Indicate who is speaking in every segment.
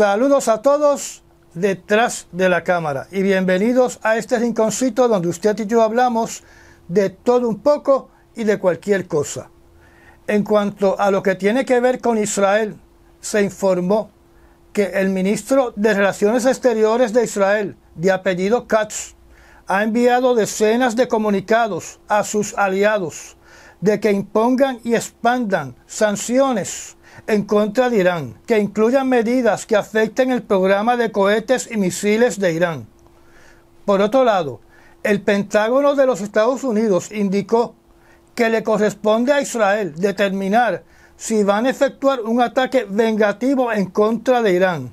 Speaker 1: Saludos a todos detrás de la cámara y bienvenidos a este rinconcito donde usted y yo hablamos de todo un poco y de cualquier cosa. En cuanto a lo que tiene que ver con Israel, se informó que el ministro de Relaciones Exteriores de Israel, de apellido Katz, ha enviado decenas de comunicados a sus aliados de que impongan y expandan sanciones en contra de Irán, que incluyan medidas que afecten el programa de cohetes y misiles de Irán. Por otro lado, el Pentágono de los Estados Unidos indicó que le corresponde a Israel determinar si van a efectuar un ataque vengativo en contra de Irán.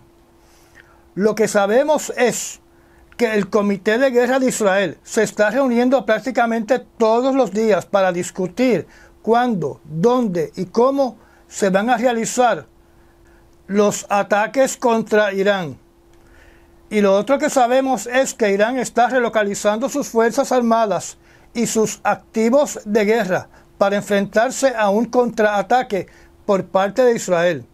Speaker 1: Lo que sabemos es que el Comité de Guerra de Israel se está reuniendo prácticamente todos los días para discutir cuándo, dónde y cómo se van a realizar los ataques contra Irán. Y lo otro que sabemos es que Irán está relocalizando sus fuerzas armadas y sus activos de guerra para enfrentarse a un contraataque por parte de Israel.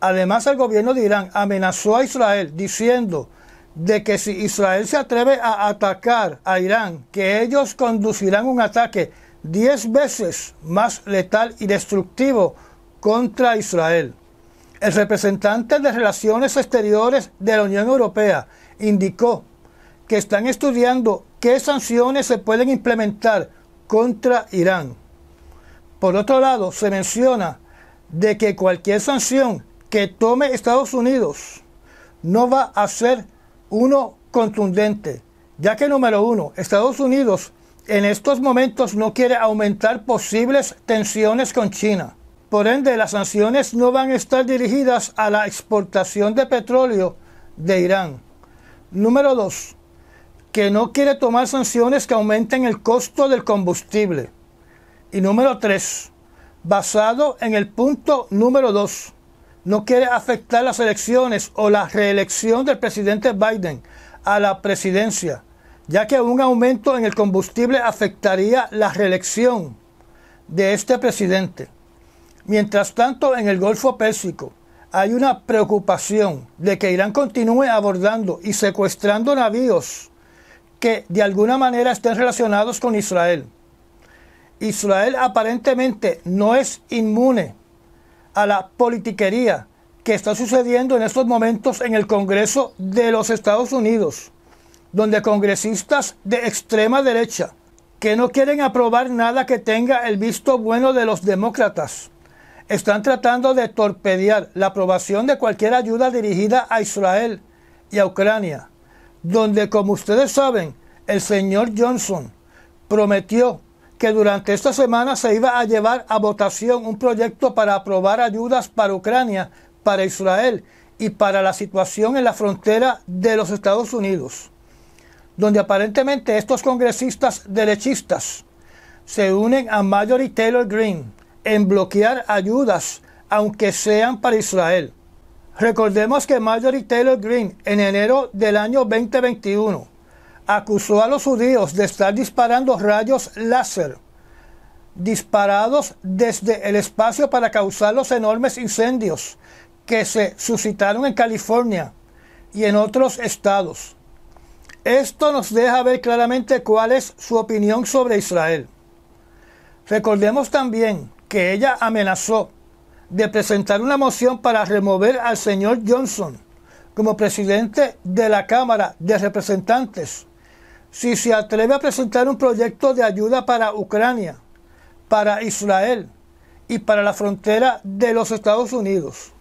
Speaker 1: Además, el gobierno de Irán amenazó a Israel diciendo de que si Israel se atreve a atacar a Irán, que ellos conducirán un ataque 10 veces más letal y destructivo contra Israel. El representante de Relaciones Exteriores de la Unión Europea indicó que están estudiando qué sanciones se pueden implementar contra Irán. Por otro lado, se menciona de que cualquier sanción que tome Estados Unidos no va a ser uno contundente, ya que número uno, Estados Unidos en estos momentos no quiere aumentar posibles tensiones con China. Por ende, las sanciones no van a estar dirigidas a la exportación de petróleo de Irán. Número dos, Que no quiere tomar sanciones que aumenten el costo del combustible. Y número tres, Basado en el punto número dos, No quiere afectar las elecciones o la reelección del presidente Biden a la presidencia, ya que un aumento en el combustible afectaría la reelección de este presidente. Mientras tanto, en el Golfo Pérsico hay una preocupación de que Irán continúe abordando y secuestrando navíos que de alguna manera estén relacionados con Israel. Israel aparentemente no es inmune a la politiquería que está sucediendo en estos momentos en el Congreso de los Estados Unidos, donde congresistas de extrema derecha que no quieren aprobar nada que tenga el visto bueno de los demócratas están tratando de torpedear la aprobación de cualquier ayuda dirigida a Israel y a Ucrania, donde, como ustedes saben, el señor Johnson prometió que durante esta semana se iba a llevar a votación un proyecto para aprobar ayudas para Ucrania, para Israel y para la situación en la frontera de los Estados Unidos, donde aparentemente estos congresistas derechistas se unen a y Taylor Green en bloquear ayudas, aunque sean para Israel. Recordemos que Marjorie Taylor Greene, en enero del año 2021, acusó a los judíos de estar disparando rayos láser, disparados desde el espacio para causar los enormes incendios que se suscitaron en California y en otros estados. Esto nos deja ver claramente cuál es su opinión sobre Israel. Recordemos también que ella amenazó de presentar una moción para remover al señor Johnson como presidente de la Cámara de Representantes si se atreve a presentar un proyecto de ayuda para Ucrania, para Israel y para la frontera de los Estados Unidos.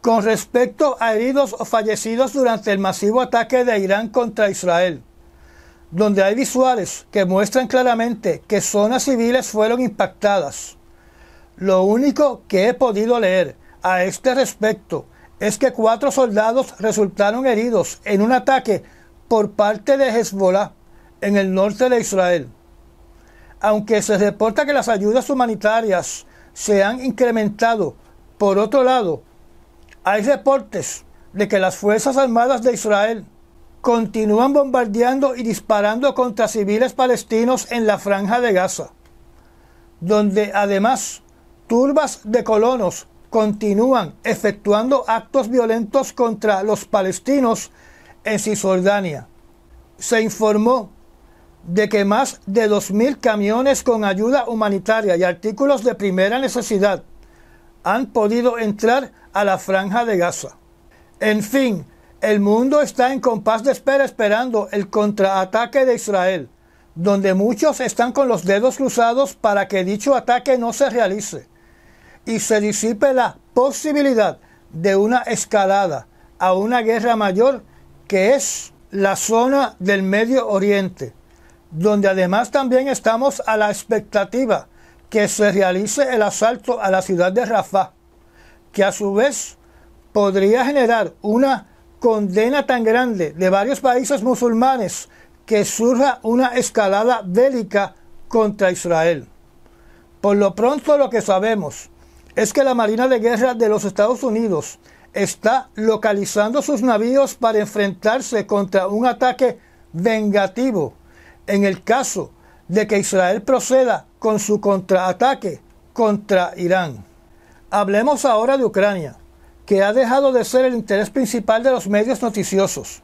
Speaker 1: Con respecto a heridos o fallecidos durante el masivo ataque de Irán contra Israel, donde hay visuales que muestran claramente que zonas civiles fueron impactadas. Lo único que he podido leer a este respecto es que cuatro soldados resultaron heridos en un ataque por parte de Hezbollah en el norte de Israel. Aunque se reporta que las ayudas humanitarias se han incrementado, por otro lado, hay reportes de que las Fuerzas Armadas de Israel continúan bombardeando y disparando contra civiles palestinos en la franja de Gaza, donde además Turbas de colonos continúan efectuando actos violentos contra los palestinos en Cisjordania. Se informó de que más de 2.000 camiones con ayuda humanitaria y artículos de primera necesidad han podido entrar a la franja de Gaza. En fin, el mundo está en compás de espera esperando el contraataque de Israel, donde muchos están con los dedos cruzados para que dicho ataque no se realice y se disipe la posibilidad de una escalada a una guerra mayor que es la zona del Medio Oriente, donde además también estamos a la expectativa que se realice el asalto a la ciudad de Rafah, que a su vez podría generar una condena tan grande de varios países musulmanes que surja una escalada bélica contra Israel. Por lo pronto lo que sabemos es que la Marina de Guerra de los Estados Unidos está localizando sus navíos para enfrentarse contra un ataque vengativo en el caso de que Israel proceda con su contraataque contra Irán. Hablemos ahora de Ucrania, que ha dejado de ser el interés principal de los medios noticiosos.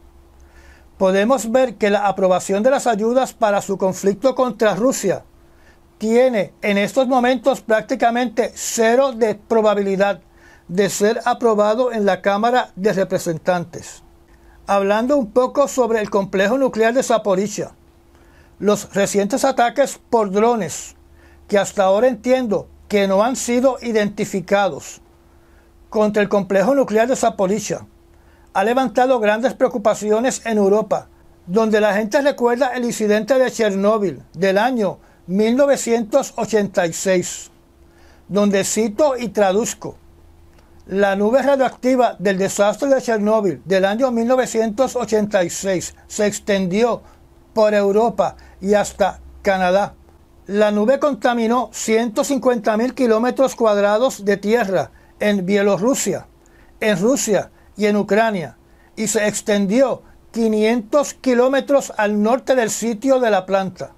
Speaker 1: Podemos ver que la aprobación de las ayudas para su conflicto contra Rusia tiene en estos momentos prácticamente cero de probabilidad de ser aprobado en la Cámara de Representantes. Hablando un poco sobre el complejo nuclear de Zaporizhia, los recientes ataques por drones, que hasta ahora entiendo que no han sido identificados, contra el complejo nuclear de Zaporizhia, ha levantado grandes preocupaciones en Europa, donde la gente recuerda el incidente de Chernóbil del año 1986, donde cito y traduzco la nube radioactiva del desastre de Chernóbil del año 1986 se extendió por Europa y hasta Canadá. La nube contaminó 150.000 kilómetros cuadrados de tierra en Bielorrusia, en Rusia y en Ucrania, y se extendió 500 kilómetros al norte del sitio de la planta.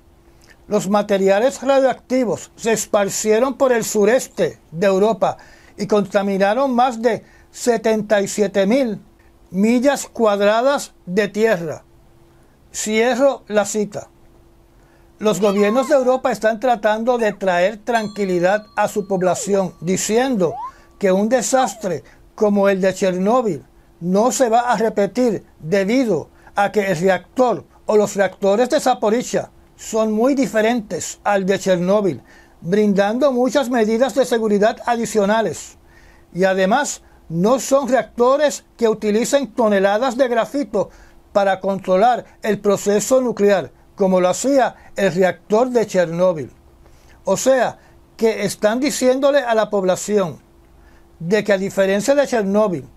Speaker 1: Los materiales radioactivos se esparcieron por el sureste de Europa y contaminaron más de 77.000 mil millas cuadradas de tierra. Cierro la cita. Los gobiernos de Europa están tratando de traer tranquilidad a su población, diciendo que un desastre como el de Chernóbil no se va a repetir debido a que el reactor o los reactores de Zaporizhia son muy diferentes al de Chernóbil, brindando muchas medidas de seguridad adicionales. Y además, no son reactores que utilicen toneladas de grafito para controlar el proceso nuclear, como lo hacía el reactor de Chernóbil. O sea, que están diciéndole a la población de que a diferencia de Chernóbil,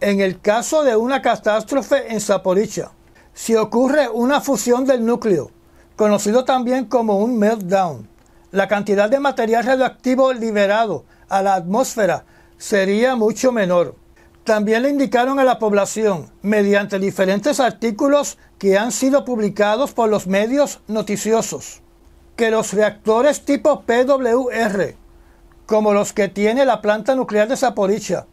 Speaker 1: en el caso de una catástrofe en Zaporizhia, si ocurre una fusión del núcleo conocido también como un meltdown. La cantidad de material radioactivo liberado a la atmósfera sería mucho menor. También le indicaron a la población, mediante diferentes artículos que han sido publicados por los medios noticiosos, que los reactores tipo PWR, como los que tiene la planta nuclear de Zaporizhia,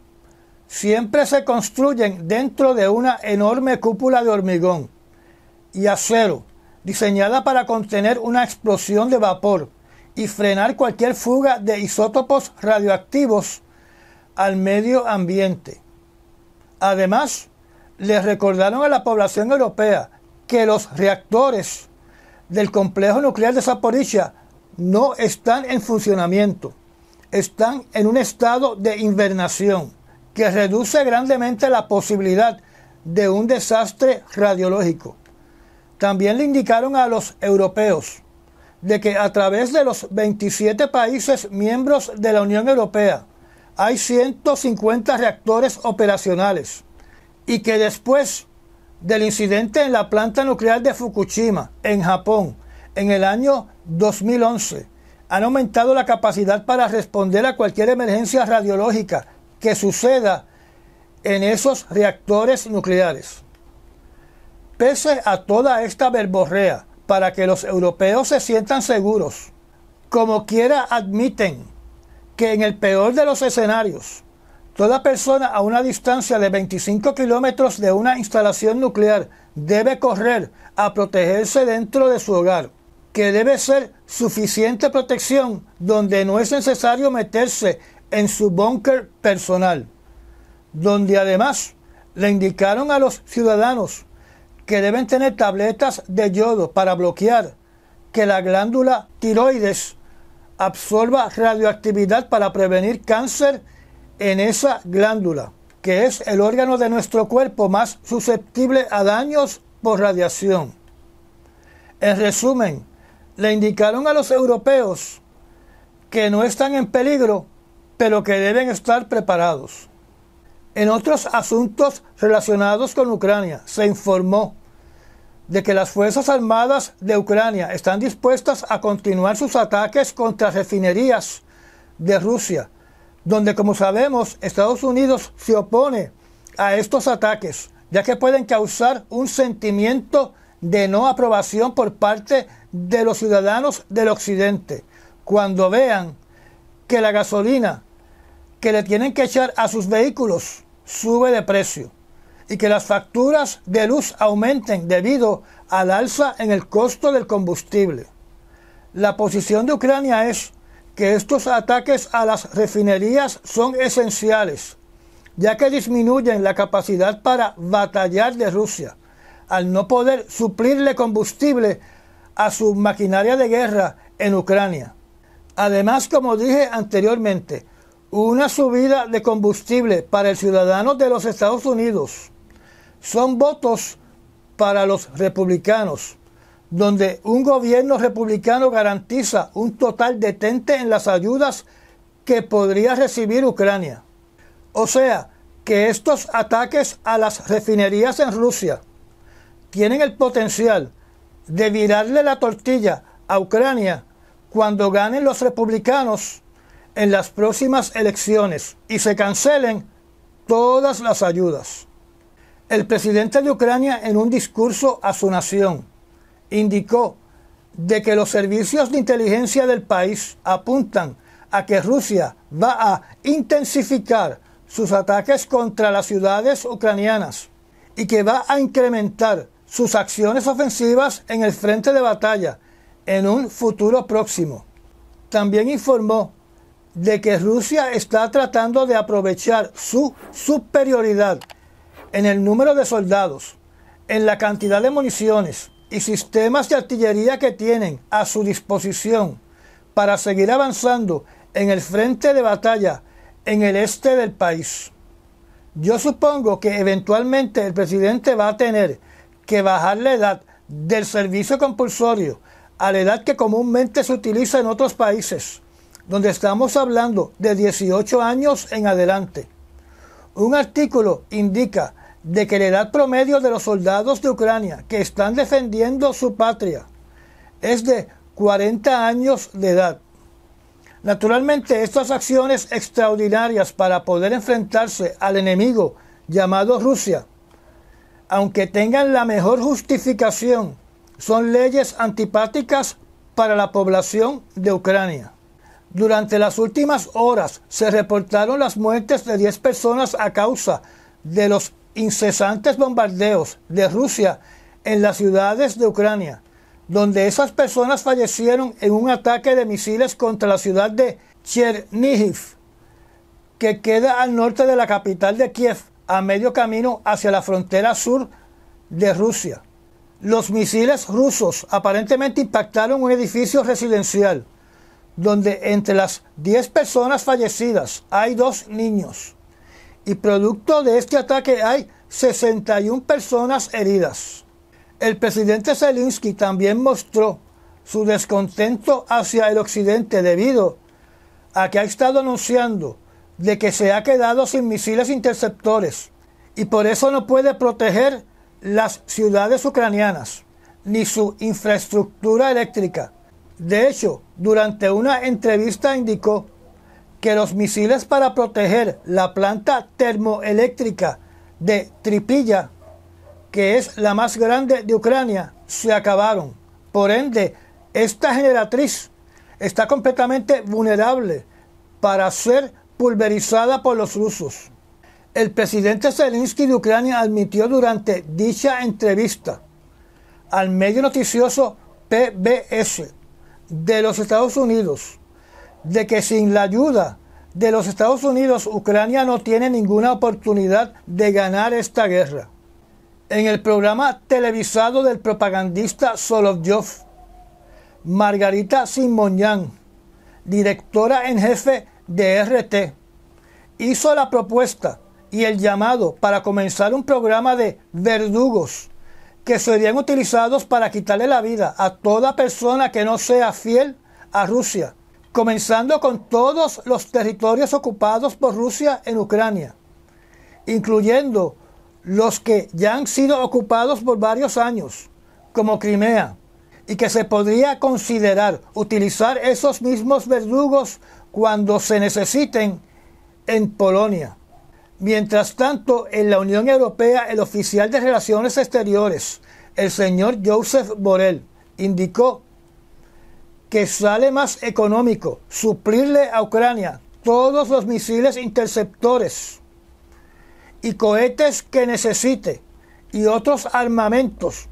Speaker 1: siempre se construyen dentro de una enorme cúpula de hormigón y acero diseñada para contener una explosión de vapor y frenar cualquier fuga de isótopos radioactivos al medio ambiente. Además, les recordaron a la población europea que los reactores del complejo nuclear de Zaporizhia no están en funcionamiento, están en un estado de invernación que reduce grandemente la posibilidad de un desastre radiológico. También le indicaron a los europeos de que a través de los 27 países miembros de la Unión Europea hay 150 reactores operacionales y que después del incidente en la planta nuclear de Fukushima, en Japón, en el año 2011, han aumentado la capacidad para responder a cualquier emergencia radiológica que suceda en esos reactores nucleares pese a toda esta verborrea, para que los europeos se sientan seguros. Como quiera admiten que en el peor de los escenarios, toda persona a una distancia de 25 kilómetros de una instalación nuclear debe correr a protegerse dentro de su hogar, que debe ser suficiente protección donde no es necesario meterse en su búnker personal, donde además le indicaron a los ciudadanos que deben tener tabletas de yodo para bloquear que la glándula tiroides absorba radioactividad para prevenir cáncer en esa glándula, que es el órgano de nuestro cuerpo más susceptible a daños por radiación. En resumen, le indicaron a los europeos que no están en peligro, pero que deben estar preparados. En otros asuntos relacionados con Ucrania, se informó de que las Fuerzas Armadas de Ucrania están dispuestas a continuar sus ataques contra refinerías de Rusia, donde como sabemos Estados Unidos se opone a estos ataques, ya que pueden causar un sentimiento de no aprobación por parte de los ciudadanos del Occidente, cuando vean que la gasolina que le tienen que echar a sus vehículos sube de precio y que las facturas de luz aumenten debido al alza en el costo del combustible. La posición de Ucrania es que estos ataques a las refinerías son esenciales, ya que disminuyen la capacidad para batallar de Rusia, al no poder suplirle combustible a su maquinaria de guerra en Ucrania. Además, como dije anteriormente, una subida de combustible para el ciudadano de los Estados Unidos son votos para los republicanos, donde un gobierno republicano garantiza un total detente en las ayudas que podría recibir Ucrania. O sea, que estos ataques a las refinerías en Rusia tienen el potencial de virarle la tortilla a Ucrania cuando ganen los republicanos en las próximas elecciones y se cancelen todas las ayudas. El presidente de Ucrania en un discurso a su nación indicó de que los servicios de inteligencia del país apuntan a que Rusia va a intensificar sus ataques contra las ciudades ucranianas y que va a incrementar sus acciones ofensivas en el frente de batalla en un futuro próximo. También informó de que Rusia está tratando de aprovechar su superioridad en el número de soldados, en la cantidad de municiones y sistemas de artillería que tienen a su disposición para seguir avanzando en el frente de batalla en el este del país. Yo supongo que eventualmente el presidente va a tener que bajar la edad del servicio compulsorio a la edad que comúnmente se utiliza en otros países, donde estamos hablando de 18 años en adelante. Un artículo indica de que la edad promedio de los soldados de Ucrania que están defendiendo su patria es de 40 años de edad. Naturalmente, estas acciones extraordinarias para poder enfrentarse al enemigo llamado Rusia, aunque tengan la mejor justificación, son leyes antipáticas para la población de Ucrania. Durante las últimas horas se reportaron las muertes de 10 personas a causa de los incesantes bombardeos de Rusia en las ciudades de Ucrania, donde esas personas fallecieron en un ataque de misiles contra la ciudad de Chernihiv, que queda al norte de la capital de Kiev, a medio camino hacia la frontera sur de Rusia. Los misiles rusos aparentemente impactaron un edificio residencial, donde entre las 10 personas fallecidas hay dos niños y producto de este ataque hay 61 personas heridas. El presidente Zelensky también mostró su descontento hacia el occidente debido a que ha estado anunciando de que se ha quedado sin misiles interceptores y por eso no puede proteger las ciudades ucranianas ni su infraestructura eléctrica. De hecho, durante una entrevista indicó que los misiles para proteger la planta termoeléctrica de Tripilla, que es la más grande de Ucrania, se acabaron. Por ende, esta generatriz está completamente vulnerable para ser pulverizada por los rusos. El presidente Zelensky de Ucrania admitió durante dicha entrevista al medio noticioso PBS de los Estados Unidos de que sin la ayuda de los Estados Unidos, Ucrania no tiene ninguna oportunidad de ganar esta guerra. En el programa televisado del propagandista Solovyov, Margarita Simonyan, directora en jefe de RT, hizo la propuesta y el llamado para comenzar un programa de verdugos que serían utilizados para quitarle la vida a toda persona que no sea fiel a Rusia comenzando con todos los territorios ocupados por Rusia en Ucrania, incluyendo los que ya han sido ocupados por varios años, como Crimea, y que se podría considerar utilizar esos mismos verdugos cuando se necesiten en Polonia. Mientras tanto, en la Unión Europea, el oficial de Relaciones Exteriores, el señor Joseph Borrell, indicó que sale más económico suplirle a Ucrania todos los misiles interceptores y cohetes que necesite y otros armamentos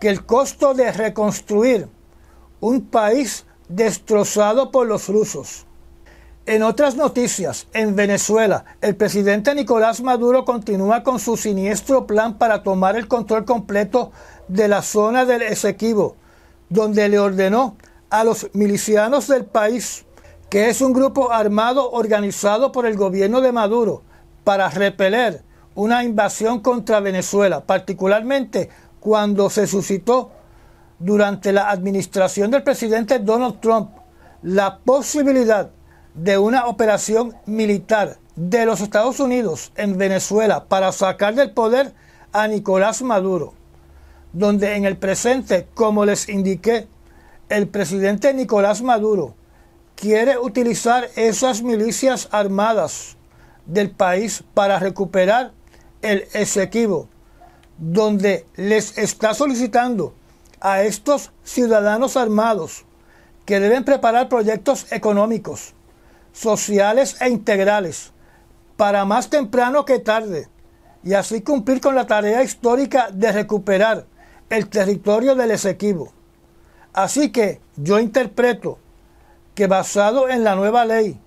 Speaker 1: que el costo de reconstruir un país destrozado por los rusos. En otras noticias, en Venezuela, el presidente Nicolás Maduro continúa con su siniestro plan para tomar el control completo de la zona del Esequibo, donde le ordenó a los milicianos del país, que es un grupo armado organizado por el gobierno de Maduro para repeler una invasión contra Venezuela, particularmente cuando se suscitó durante la administración del presidente Donald Trump la posibilidad de una operación militar de los Estados Unidos en Venezuela para sacar del poder a Nicolás Maduro, donde en el presente, como les indiqué, el presidente Nicolás Maduro quiere utilizar esas milicias armadas del país para recuperar el Esequibo, donde les está solicitando a estos ciudadanos armados que deben preparar proyectos económicos, sociales e integrales para más temprano que tarde y así cumplir con la tarea histórica de recuperar el territorio del Esequibo. Así que yo interpreto que basado en la nueva ley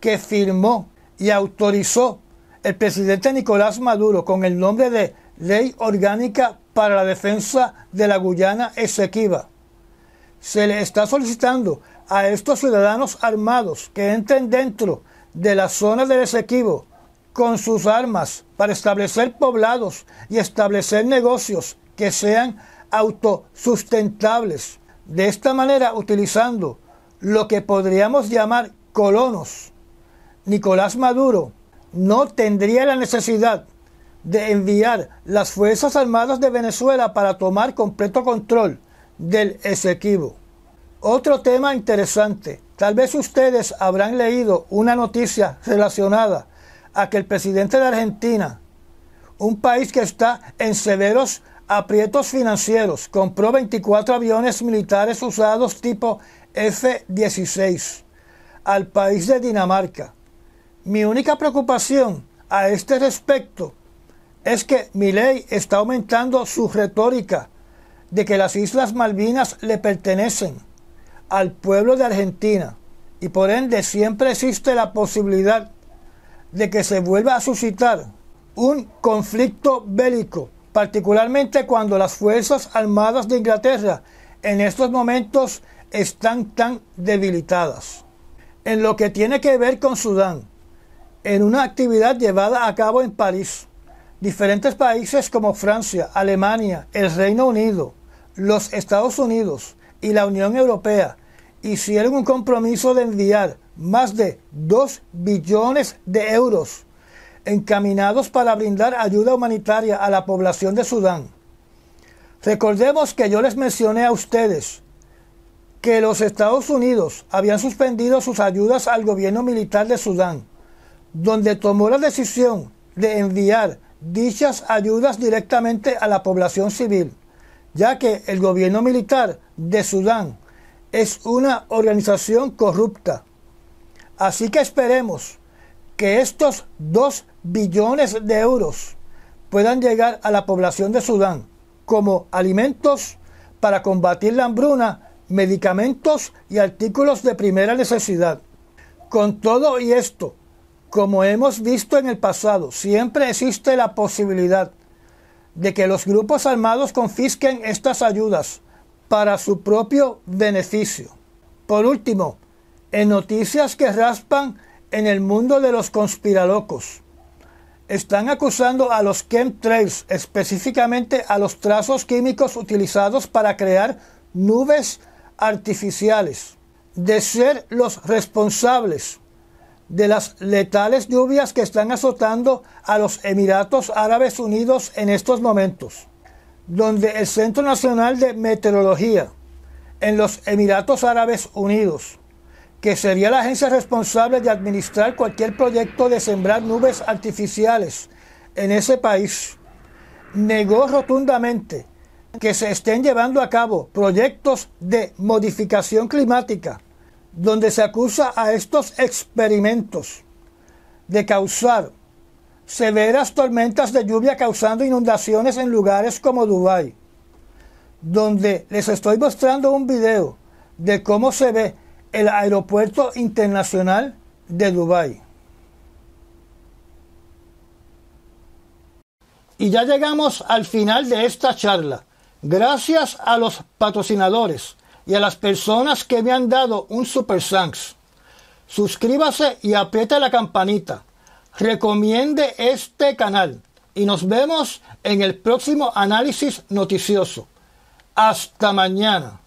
Speaker 1: que firmó y autorizó el presidente Nicolás Maduro con el nombre de Ley Orgánica para la Defensa de la Guyana Esequiba, se le está solicitando a estos ciudadanos armados que entren dentro de la zona del Esequibo con sus armas para establecer poblados y establecer negocios que sean autosustentables de esta manera, utilizando lo que podríamos llamar colonos, Nicolás Maduro no tendría la necesidad de enviar las Fuerzas Armadas de Venezuela para tomar completo control del Esequibo. Otro tema interesante. Tal vez ustedes habrán leído una noticia relacionada a que el presidente de Argentina, un país que está en severos aprietos financieros. Compró 24 aviones militares usados tipo F-16 al país de Dinamarca. Mi única preocupación a este respecto es que mi ley está aumentando su retórica de que las Islas Malvinas le pertenecen al pueblo de Argentina y por ende siempre existe la posibilidad de que se vuelva a suscitar un conflicto bélico particularmente cuando las Fuerzas Armadas de Inglaterra en estos momentos están tan debilitadas. En lo que tiene que ver con Sudán, en una actividad llevada a cabo en París, diferentes países como Francia, Alemania, el Reino Unido, los Estados Unidos y la Unión Europea hicieron un compromiso de enviar más de 2 billones de euros encaminados para brindar ayuda humanitaria a la población de Sudán. Recordemos que yo les mencioné a ustedes que los Estados Unidos habían suspendido sus ayudas al gobierno militar de Sudán, donde tomó la decisión de enviar dichas ayudas directamente a la población civil, ya que el gobierno militar de Sudán es una organización corrupta. Así que esperemos que estos dos billones de euros puedan llegar a la población de Sudán como alimentos para combatir la hambruna, medicamentos y artículos de primera necesidad. Con todo y esto, como hemos visto en el pasado, siempre existe la posibilidad de que los grupos armados confisquen estas ayudas para su propio beneficio. Por último, en noticias que raspan en el mundo de los conspiralocos, están acusando a los chemtrails, específicamente a los trazos químicos utilizados para crear nubes artificiales, de ser los responsables de las letales lluvias que están azotando a los Emiratos Árabes Unidos en estos momentos, donde el Centro Nacional de Meteorología en los Emiratos Árabes Unidos que sería la agencia responsable de administrar cualquier proyecto de sembrar nubes artificiales en ese país, negó rotundamente que se estén llevando a cabo proyectos de modificación climática, donde se acusa a estos experimentos de causar severas tormentas de lluvia causando inundaciones en lugares como Dubái, donde les estoy mostrando un video de cómo se ve el Aeropuerto Internacional de Dubái. Y ya llegamos al final de esta charla. Gracias a los patrocinadores y a las personas que me han dado un super thanks. Suscríbase y apriete la campanita. Recomiende este canal y nos vemos en el próximo análisis noticioso. Hasta mañana.